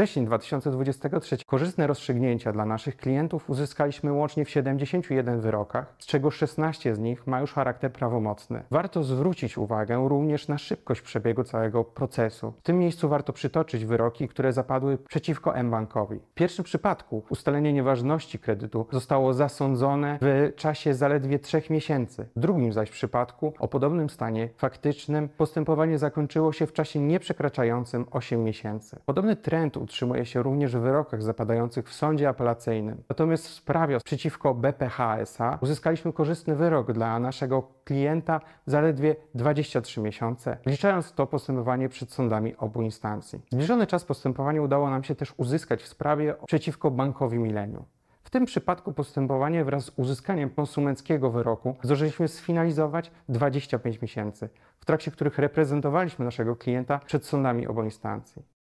wrzesień 2023 korzystne rozstrzygnięcia dla naszych klientów uzyskaliśmy łącznie w 71 wyrokach, z czego 16 z nich ma już charakter prawomocny. Warto zwrócić uwagę również na szybkość przebiegu całego procesu. W tym miejscu warto przytoczyć wyroki, które zapadły przeciwko M-Bankowi. W pierwszym przypadku ustalenie nieważności kredytu zostało zasądzone w czasie zaledwie 3 miesięcy. W drugim zaś przypadku o podobnym stanie faktycznym postępowanie zakończyło się w czasie nieprzekraczającym 8 miesięcy. Podobny trend utrzymuje się również w wyrokach zapadających w sądzie apelacyjnym. Natomiast w sprawie przeciwko BPH uzyskaliśmy korzystny wyrok dla naszego klienta zaledwie 23 miesiące, liczając to postępowanie przed sądami obu instancji. Zbliżony czas postępowania udało nam się też uzyskać w sprawie przeciwko bankowi Mileniu. W tym przypadku postępowanie wraz z uzyskaniem konsumenckiego wyroku zdążyliśmy sfinalizować 25 miesięcy, w trakcie których reprezentowaliśmy naszego klienta przed sądami obu instancji.